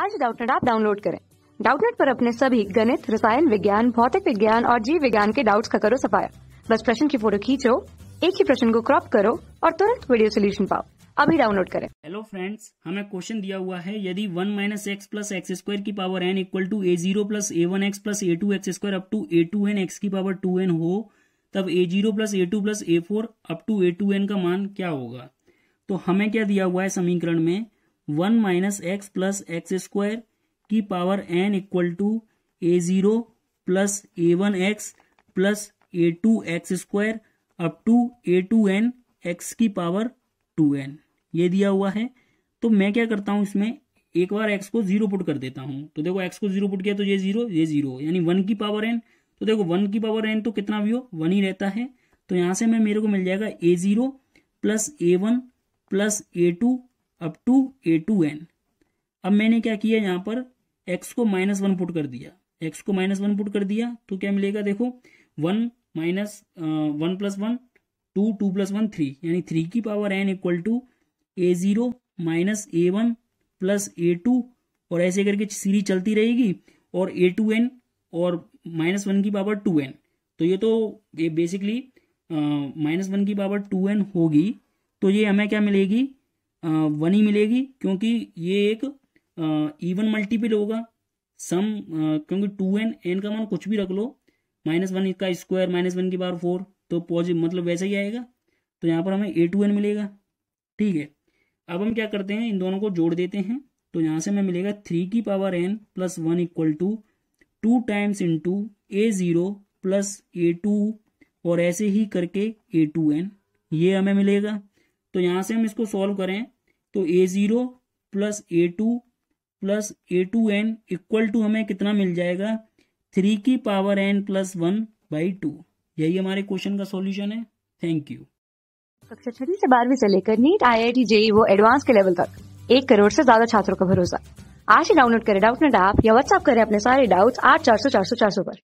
आज डाउटनेट आप डाउनलोड करें डाउटनेट पर अपने सभी गणित रसायन विज्ञान भौतिक विज्ञान और जीव विज्ञान के डाउट्स का करो सफाया बस प्रश्न की फोटो खींचो एक ही प्रश्न को क्रॉप करो और तुरंत वीडियो सोल्यूशन पाओ अभी डाउनलोड करें हेलो फ्रेंड्स हमें क्वेश्चन दिया हुआ है यदि one minus X plus X square की power N equal to A zero plus A one X plus A two X square up to A two N X की power two N हो तब A zero plus A two plus A four up to A two N का मान क्या होगा तो हमें क्या दिया हुआ है समीकरण में one minus X plus X square की power N equal to A zero plus A one X plus A two X square up to A two N X की पावर टू एन ये दिया हुआ है तो मैं क्या करता हूँ इसमें एक बार एक्स को जीरो पुट कर देता हूँ तो देखो एक्स को जीरो पुट किया तो ये जीरो ये जीरो यानी वन की पावर एन तो देखो वन की पावर एन तो कितना भी हो वन ही रहता है तो यहाँ से मैं मेरे को मिल जाएगा A zero plus A one plus A two up to A two N अब मैंने क्या किया यहाँ पर एक्स को माइनस वन पुट कर दिया एक्स को माइनस वन पुट कर दिया तो क्या मिलेगा देखो one minus one plus one two two plus one three यानी थ्री की power N equal to A zero minus A one plus A two और ऐसे करके सीरीज चलती रहेगी और ए टू एन और माइनस वन की पावर टू एन तो ये तो ये बेसिकली माइनस वन की पावर टू एन होगी तो ये हमें क्या मिलेगी वन ही मिलेगी क्योंकि ये एक इवन मल्टीपल होगा सम क्योंकि टू एन एन का मान कुछ भी रख लो माइनस वन का स्क्वायर माइनस वन की बार फोर तो पॉजिटिव मतलब वैसा ही आएगा तो यहाँ पर हमें ए टू एन मिलेगा ठीक है अब हम क्या करते हैं इन दोनों को जोड़ देते हैं तो यहाँ से हमें मिलेगा थ्री की power N plus one equal to two times into A zero plus A two और ऐसे ही करके ए टू एन ये हमें मिलेगा तो यहाँ से हम इसको सॉल्व करें तो A zero plus A two plus A two N equal to हमें कितना मिल जाएगा थ्री की power N plus one by two यही हमारे क्वेश्चन का सॉल्यूशन है थैंक यू कक्षा छठी से बारहवीं से लेकर NEET I I T JEE वो एडवांस के लेवल तक एक करोड़ से ज्यादा छात्रों का भरोसा आज ही डाउनलोड करें डाउट नेट ऐप या व्हाट्सएप करें अपने सारे डाउट्स आठ चार सौ चार सौ चार सौ पर